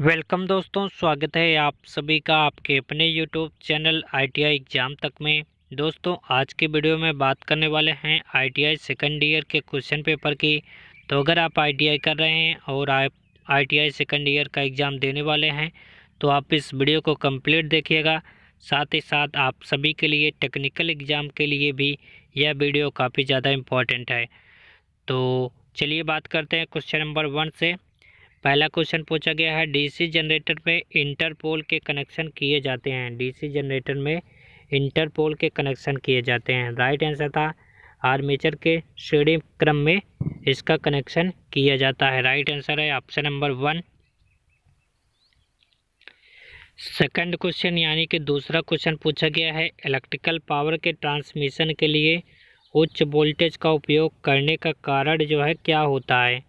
welcome दोस्तों स्वागत है आप सभी का आपके अपने यूट्यूब चैनल आईटीआई एग्ज़ाम तक में दोस्तों आज के वीडियो में बात करने वाले हैं आईटीआई सेकेंड ईयर के क्वेश्चन पेपर की तो अगर आप आईटीआई कर रहे हैं और आप आईटीआई सेकेंड ईयर का एग्ज़ाम देने वाले हैं तो आप इस वीडियो को कंप्लीट देखिएगा साथ ही साथ आप सभी के लिए टेक्निकल एग्ज़ाम के लिए भी यह वीडियो काफ़ी ज़्यादा इम्पॉर्टेंट है तो चलिए बात करते हैं क्वेश्चन नंबर वन से पहला क्वेश्चन पूछा गया है डीसी जनरेटर में इंटरपोल के कनेक्शन किए जाते हैं डीसी जनरेटर में इंटरपोल के कनेक्शन किए जाते हैं राइट आंसर था आर्मेचर के श्रेणी क्रम में इसका कनेक्शन किया जाता है राइट आंसर है option number one second question यानी कि दूसरा क्वेश्चन पूछा गया है इलेक्ट्रिकल पावर के ट्रांसमिशन के लिए उच्च वोल्टेज का उपयोग करने का कारण जो है क्या होता है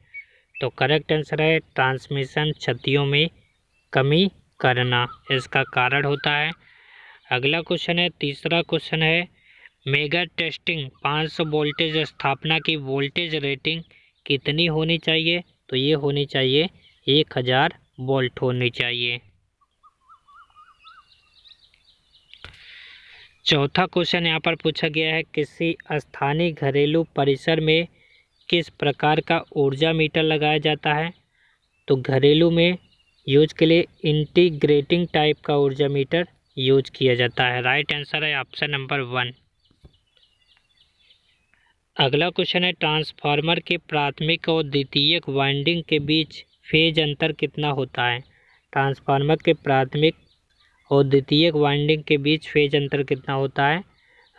तो करेक्ट आंसर है ट्रांसमिशन क्षतियों में कमी करना इसका कारण होता है अगला क्वेश्चन है तीसरा क्वेश्चन है मेगा टेस्टिंग 500 वोल्टेज स्थापना की वोल्टेज रेटिंग कितनी होनी चाहिए तो ये होनी चाहिए एक हज़ार वोल्ट होनी चाहिए चौथा क्वेश्चन यहाँ पर पूछा गया है किसी स्थानीय घरेलू परिसर में किस प्रकार का ऊर्जा मीटर लगाया जाता है तो घरेलू में यूज के लिए इंटीग्रेटिंग टाइप का ऊर्जा मीटर यूज किया जाता है राइट आंसर है ऑप्शन नंबर वन अगला क्वेश्चन है ट्रांसफार्मर के प्राथमिक और द्वितीयक वाइंडिंग के बीच फेज अंतर कितना होता है ट्रांसफार्मर के प्राथमिक और द्वितीयक वाइंडिंग के बीच फेज अंतर कितना होता है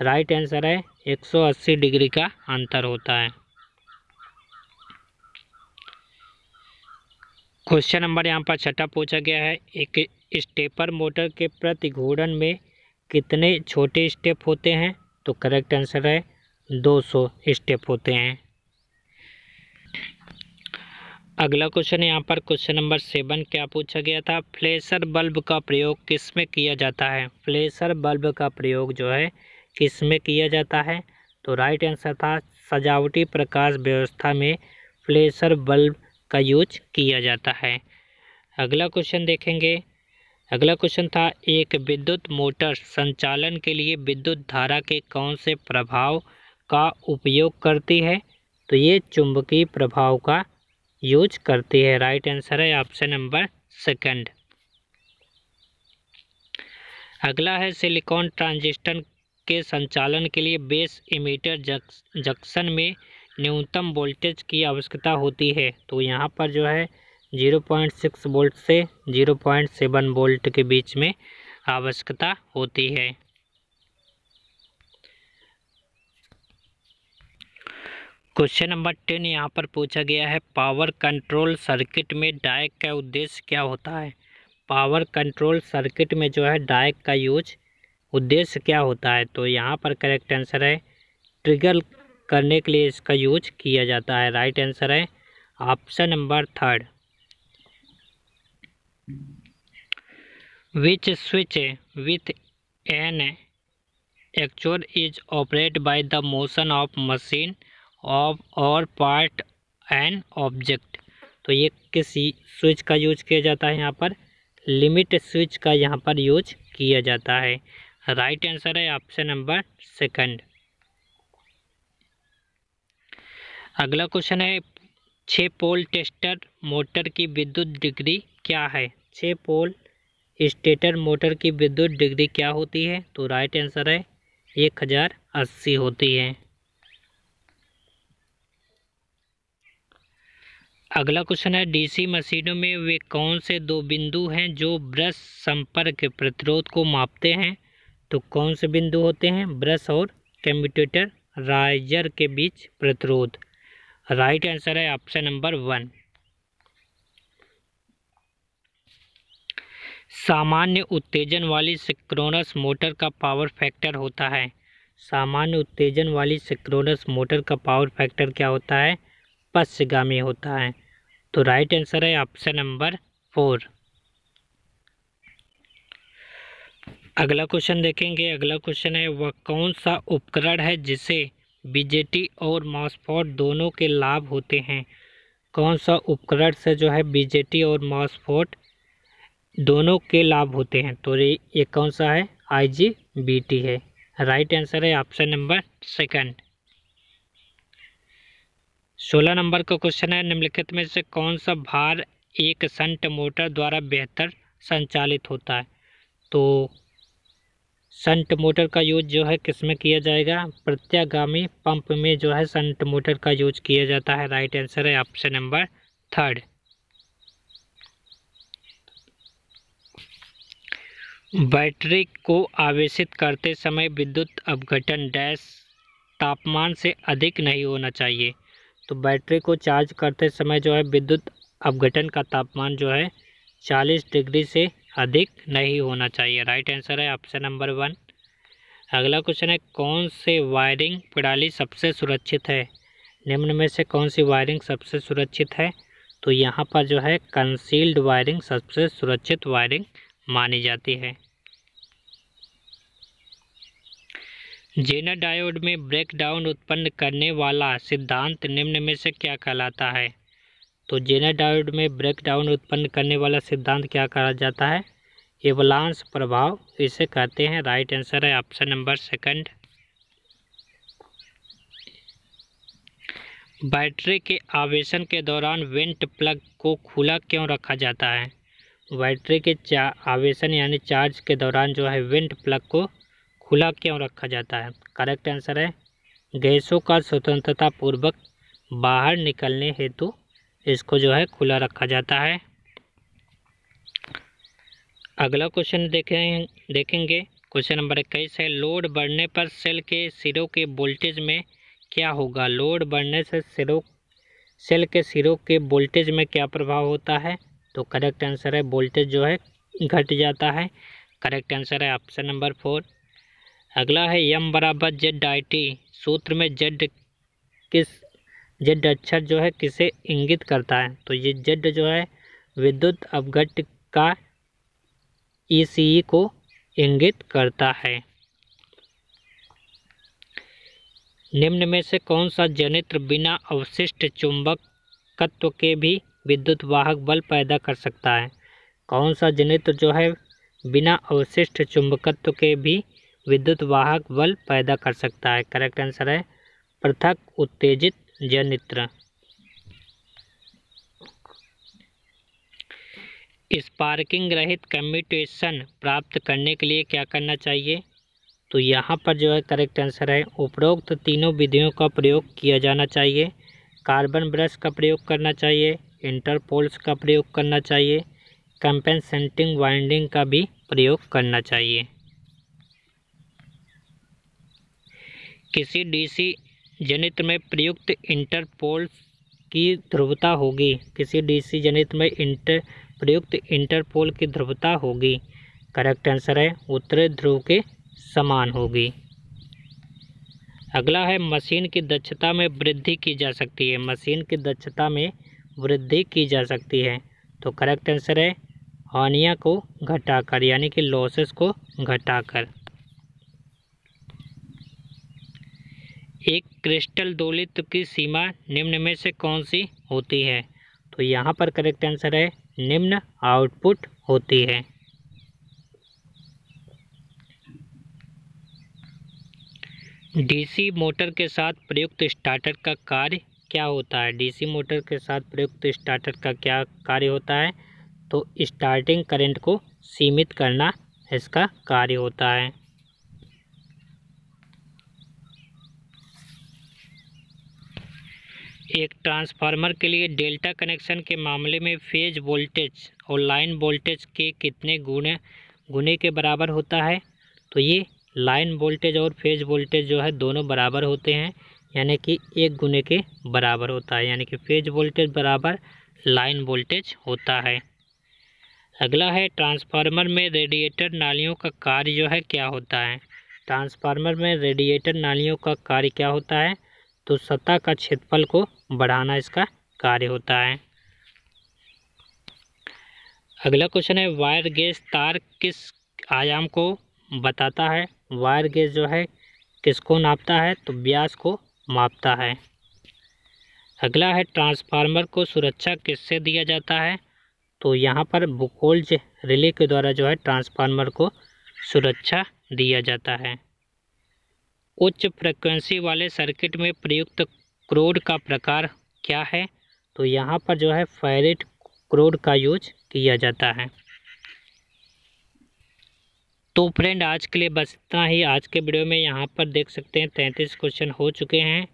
राइट आंसर है 180 डिग्री का अंतर होता है क्वेश्चन नंबर यहाँ पर छठा पूछा गया है एक स्टेपर मोटर के प्रति घूर्णन में कितने छोटे स्टेप होते हैं तो करेक्ट आंसर है 200 स्टेप होते हैं अगला क्वेश्चन यहाँ पर क्वेश्चन नंबर सेवन क्या पूछा गया था फ्लेशर बल्ब का प्रयोग किस में किया जाता है फ्लेशर बल्ब का प्रयोग जो है किस में किया जाता है तो राइट आंसर था सजावटी प्रकाश व्यवस्था में फ्लेशर बल्ब का यूज किया जाता है अगला क्वेश्चन देखेंगे अगला क्वेश्चन था एक विद्युत मोटर संचालन के लिए विद्युत धारा के कौन से प्रभाव का उपयोग करती है तो ये चुंबकीय प्रभाव का यूज करती है राइट आंसर है ऑप्शन नंबर सेकंड अगला है सिलिकॉन ट्रांजिस्टर के संचालन के लिए बेस इमीटर जंक्शन में न्यूनतम वोल्टेज की आवश्यकता होती है तो यहाँ पर जो है जीरो पॉइंट सिक्स वोल्ट से जीरो पॉइंट सेवन वोल्ट के बीच में आवश्यकता होती है क्वेश्चन नंबर टेन यहाँ पर पूछा गया है पावर कंट्रोल सर्किट में डायक का उद्देश्य क्या होता है पावर कंट्रोल सर्किट में जो है डायक का यूज उद्देश्य क्या होता है तो यहाँ पर करेक्ट आंसर है ट्रिगर करने के लिए इसका यूज किया जाता है राइट आंसर है option number third which switch with an actual is operate by the motion of machine of और पार्ट एन ऑब्जेक्ट तो ये किसी स्विच का यूज किया जाता है यहाँ पर लिमिट स्विच का यहाँ पर यूज किया जाता है राइट आंसर है ऑप्शन नंबर सेकंड अगला क्वेश्चन है छः पोल टेस्टर मोटर की विद्युत डिग्री क्या है छः पोल स्टेटर मोटर की विद्युत डिग्री क्या होती है तो राइट आंसर है एक हज़ार अस्सी होती है अगला क्वेश्चन है डीसी मशीनों में वे कौन से दो बिंदु हैं जो ब्रश संपर्क प्रतिरोध को मापते हैं तो कौन से बिंदु होते हैं ब्रश और कम्प्यूटेटर राइजर के बीच प्रतिरोध राइट आंसर है ऑप्शन नंबर वन सामान्य उत्तेजन वाली सिक्रोनस मोटर का पावर फैक्टर होता है सामान्य उत्तेजन वाली सिक्रोनस मोटर का पावर फैक्टर क्या होता है पश्चिगामी होता है तो राइट आंसर है ऑप्शन नंबर फोर अगला क्वेश्चन देखेंगे अगला क्वेश्चन है वह कौन सा उपकरण है जिसे बीजेटी और मॉसफोट दोनों के लाभ होते हैं कौन सा उपकरण से जो है बीजेटी और मॉसफोट दोनों के लाभ होते हैं तो ये ये कौन सा है आईजीबीटी है राइट आंसर है ऑप्शन नंबर सेकंड सोलह नंबर का क्वेश्चन है निम्नलिखित में से कौन सा भार एक संट मोटर द्वारा बेहतर संचालित होता है तो संट मोटर का यूज जो है किसमें किया जाएगा प्रत्यागामी पंप में जो है संट मोटर का यूज किया जाता है राइट आंसर है ऑप्शन नंबर थर्ड बैटरी को आवेशित करते समय विद्युत अपघटन डैश तापमान से अधिक नहीं होना चाहिए तो बैटरी को चार्ज करते समय जो है विद्युत अपघटन का तापमान जो है 40 डिग्री से अधिक नहीं होना चाहिए राइट आंसर है ऑप्शन नंबर वन अगला क्वेश्चन है कौन से वायरिंग प्रणाली सबसे सुरक्षित है निम्न में से कौन सी वायरिंग सबसे सुरक्षित है तो यहाँ पर जो है कंसील्ड वायरिंग सबसे सुरक्षित वायरिंग मानी जाती है जेनर डायोड में ब्रेकडाउन उत्पन्न करने वाला सिद्धांत निम्न में से क्या कहलाता है तो डायोड में ब्रेक डाउन उत्पन्न करने वाला सिद्धांत क्या कहा जाता है एवलांस प्रभाव इसे कहते हैं राइट आंसर है ऑप्शन नंबर सेकंड बैटरी के आवेशन के दौरान वेंट प्लग को खुला क्यों रखा जाता है बैटरी के चा आवेशन यानी चार्ज के दौरान जो है वेंट प्लग को खुला क्यों रखा जाता है करेक्ट आंसर है गैसों का स्वतंत्रता पूर्वक बाहर निकलने हेतु इसको जो है खुला रखा जाता है अगला क्वेश्चन देखें देखेंगे क्वेश्चन नंबर इक्कीस है लोड बढ़ने पर सेल के सिरों के वोल्टेज में क्या होगा लोड बढ़ने से सिरों सेल के सिरों के वोल्टेज में क्या प्रभाव होता है तो करेक्ट आंसर है वोल्टेज जो है घट जाता है करेक्ट आंसर है ऑप्शन नंबर फोर अगला है यम बराबर जेड आई टी सूत्र में जेड किस जेड अक्षर जो है किसे इंगित करता है तो ये जेड जो है विद्युत अवघट का ई e e को इंगित करता है निम्न में से कौन सा जनित्र बिना अवशिष्ट चुंबक तत्व के भी विद्युत वाहक बल पैदा कर सकता है कौन सा जनित्र जो है बिना अवशिष्ट चुंबकत्व के भी विद्युत वाहक बल पैदा कर सकता है करेक्ट आंसर है पृथक उत्तेजित जल स्पार्किंग रहित कम्यूटेशन प्राप्त करने के लिए क्या करना चाहिए तो यहाँ पर जो है करेक्ट आंसर है उपरोक्त तीनों विधियों का प्रयोग किया जाना चाहिए कार्बन ब्रश का प्रयोग करना चाहिए इंटरपोल्स का प्रयोग करना चाहिए कंपेंसेंटिंग वाइंडिंग का भी प्रयोग करना चाहिए किसी डीसी जनित में प्रयुक्त इंटरपोल की ध्रुवता होगी किसी डीसी जनित में इंटर प्रयुक्त इंटरपोल की ध्रुवता होगी करेक्ट आंसर है उत्तरी ध्रुव के समान होगी अगला है मशीन की दक्षता में वृद्धि की जा सकती है मशीन की दक्षता में वृद्धि की जा सकती है तो करेक्ट आंसर है हानिया को घटाकर यानी कि लॉसेस को घटाकर एक क्रिस्टल दोलित की सीमा निम्न में से कौन सी होती है तो यहाँ पर करेक्ट आंसर है निम्न आउटपुट होती है डीसी मोटर के साथ प्रयुक्त स्टार्टर का कार्य क्या होता है डीसी मोटर के साथ प्रयुक्त स्टार्टर का क्या कार्य होता है तो स्टार्टिंग करंट को सीमित करना इसका कार्य होता है एक ट्रांसफार्मर के लिए डेल्टा कनेक्शन के मामले में फेज वोल्टेज और लाइन वोल्टेज के कितने गुणे गुने के बराबर होता है तो ये लाइन वोल्टेज और फेज वोल्टेज जो है दोनों बराबर होते हैं यानी कि एक गुने के बराबर होता है यानी कि फेज वोल्टेज बराबर लाइन वोल्टेज होता है अगला है ट्रांसफार्मर में रेडिएटर नालियों का कार्य जो है क्या होता है ट्रांसफार्मर में रेडिएटर नालियों का कार्य क्या होता है तो सतह का क्षेत्रफल को बढ़ाना इसका कार्य होता है अगला क्वेश्चन है वायर गेज तार किस आयाम को बताता है वायर गेज जो है किसको नापता है तो ब्यास को मापता है अगला है ट्रांसफार्मर को सुरक्षा किससे दिया जाता है तो यहाँ पर बुकोल्ज रिले के द्वारा जो है ट्रांसफार्मर को सुरक्षा दिया जाता है उच्च फ्रिक्वेंसी वाले सर्किट में प्रयुक्त क्रोड का प्रकार क्या है तो यहाँ पर जो है फेरेट क्रोड का यूज किया जाता है तो फ्रेंड आज के लिए बस इतना ही आज के वीडियो में यहाँ पर देख सकते हैं तैंतीस क्वेश्चन हो चुके हैं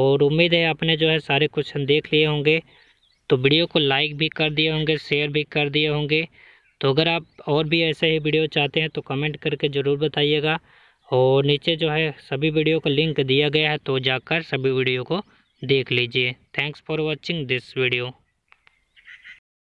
और उम्मीद है आपने जो है सारे क्वेश्चन देख लिए होंगे तो वीडियो को लाइक भी कर दिए होंगे शेयर भी कर दिए होंगे तो अगर आप और भी ऐसे ही वीडियो चाहते हैं तो कमेंट करके ज़रूर बताइएगा और नीचे जो है सभी वीडियो का लिंक दिया गया है तो जाकर सभी वीडियो को देख लीजिए thanks for watching this video